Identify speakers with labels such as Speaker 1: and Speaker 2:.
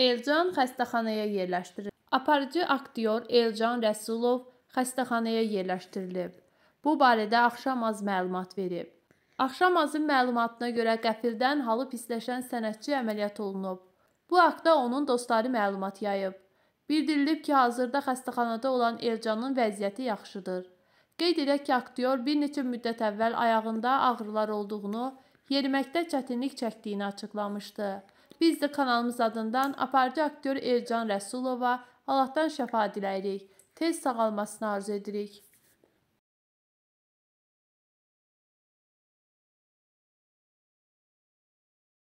Speaker 1: Elcan xəstəxanaya yerləşdirilib. Aparıcı aktyor Elcan Rəsulov xəstəxanaya yerləşdirilib. Bu barədə Axşamaz məlumat verib. Axşamazın məlumatına görə qəfildən halı pisləşən sənətçi əməliyyat olunub. Bu haqda onun dostları məlumat yayıb. Bildirilib ki, hazırda xəstəxanada olan Elcanın vəziyyəti yaxşıdır. Qeyd edək ki, aktyor bir neçə müddət əvvəl ayağında ağrılar olduğunu, yeriməkdə çətinlik çəkdiyini açıqlamışdı. Biz də kanalımız adından aparıcı aktyor Ercan Rəsulova Allahdan şəfa diləyirik. Tez sağalmasını arzu edirik.